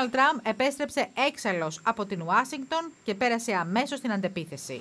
Ντόναλτ Τραμπ επέστρεψε έξαλλος από την Ουάσιγκτον και πέρασε αμέσως την αντεπίθεση.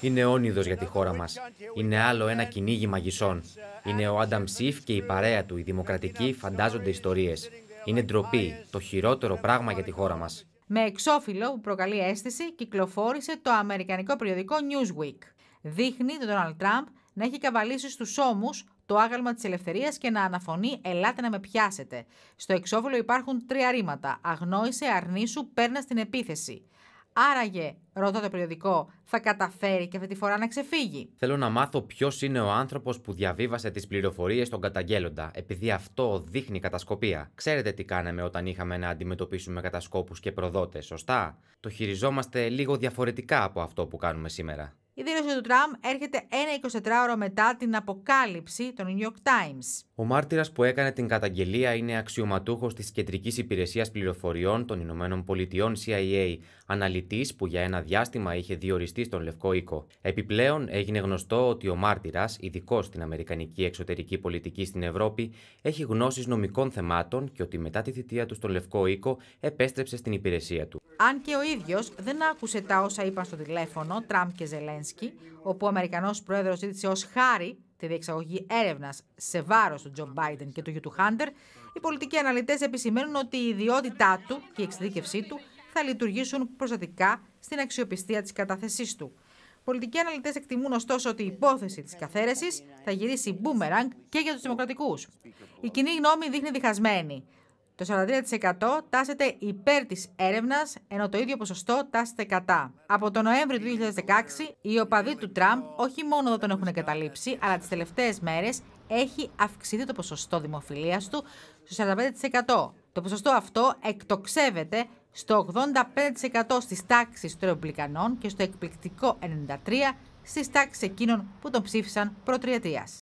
Είναι όνειδος για τη χώρα μας. Είναι άλλο ένα κυνήγι μαγισσών. Είναι ο Άνταμ Σιφ και η παρέα του, οι δημοκρατικοί, φαντάζονται ιστορίες. Είναι ντροπή, το χειρότερο πράγμα για τη χώρα μας. Με εξώφυλλο που προκαλεί αίσθηση κυκλοφόρησε το αμερικανικό περιοδικό Newsweek. Δείχνει τον Donald Τραμπ να έχει καβαλήσει στους ώμους το άγαλμα της ελευθερίας και να αναφωνεί Ελάτε να με πιάσετε. Στο εξώφυλλο υπάρχουν τρία ρήματα. Αγνόησε, αρνήσου, παίρνα στην επίθεση. Άραγε, ρώτα το περιοδικό, θα καταφέρει και αυτή τη φορά να ξεφύγει. Θέλω να μάθω ποιος είναι ο άνθρωπος που διαβίβασε τις πληροφορίες στον καταγγέλλοντα, επειδή αυτό δείχνει κατασκοπία. Ξέρετε τι κάναμε όταν είχαμε να αντιμετωπίσουμε κατασκόπους και προδότες, σωστά. Το χειριζόμαστε λίγο διαφορετικά από αυτό που κάνουμε σήμερα. Η δήλωση του Τραμπ έρχεται ένα 24ωρο μετά την αποκάλυψη των New York Times. Ο μάρτυρας που έκανε την καταγγελία είναι αξιωματούχος της Κεντρικής Υπηρεσίας Πληροφοριών των Ηνωμένων Πολιτειών CIA, αναλυτής που για ένα διάστημα είχε διοριστεί στον Λευκό Οίκο. Επιπλέον, έγινε γνωστό ότι ο μάρτυρας, ειδικός στην Αμερικανική εξωτερική πολιτική στην Ευρώπη, έχει γνώσεις νομικών θεμάτων και ότι μετά τη θητεία του στον Λευκό Οίκο επέστρεψε στην υπηρεσία του. Αν και ο ίδιος δεν άκουσε τα όσα είπαν στο τηλέφωνο Τραμπ και Ζελένσκι, όπου ο Αμερικανός πρόεδρος ζήτησε ως χάρη στη διεξαγωγή έρευνας σε βάρος του Τζον Μπάιντεν και του γιου του Χάντερ, οι πολιτικοί αναλυτές επισημαίνουν ότι η ιδιότητά του και η εξειδίκευσή του θα λειτουργήσουν προστατικά στην αξιοπιστία της κατάθεσής του. Πολιτικοί αναλυτές εκτιμούν ωστόσο ότι η υπόθεση της καθαίρεσης θα γυρίσει μπούμεραγκ και για τους Δημοκρατικούς. Η κοινή γνώμη δείχνει διχασμένη. Το 43% τάσεται υπέρ της έρευνας, ενώ το ίδιο ποσοστό τάσεται κατά. Από τον Νοέμβριο του 2016, οι οπαδοί του Τραμπ όχι μόνο δεν τον έχουν καταλήψει, αλλά τις τελευταίες μέρες έχει αυξηθεί το ποσοστό δημοφιλίας του στο 45%. Το ποσοστό αυτό εκτοξεύεται στο 85% στις τάξεις των Ρεπουμπλικανών και στο εκπληκτικό 93% στις τάξεις εκείνων που τον ψήφισαν προτριετίας.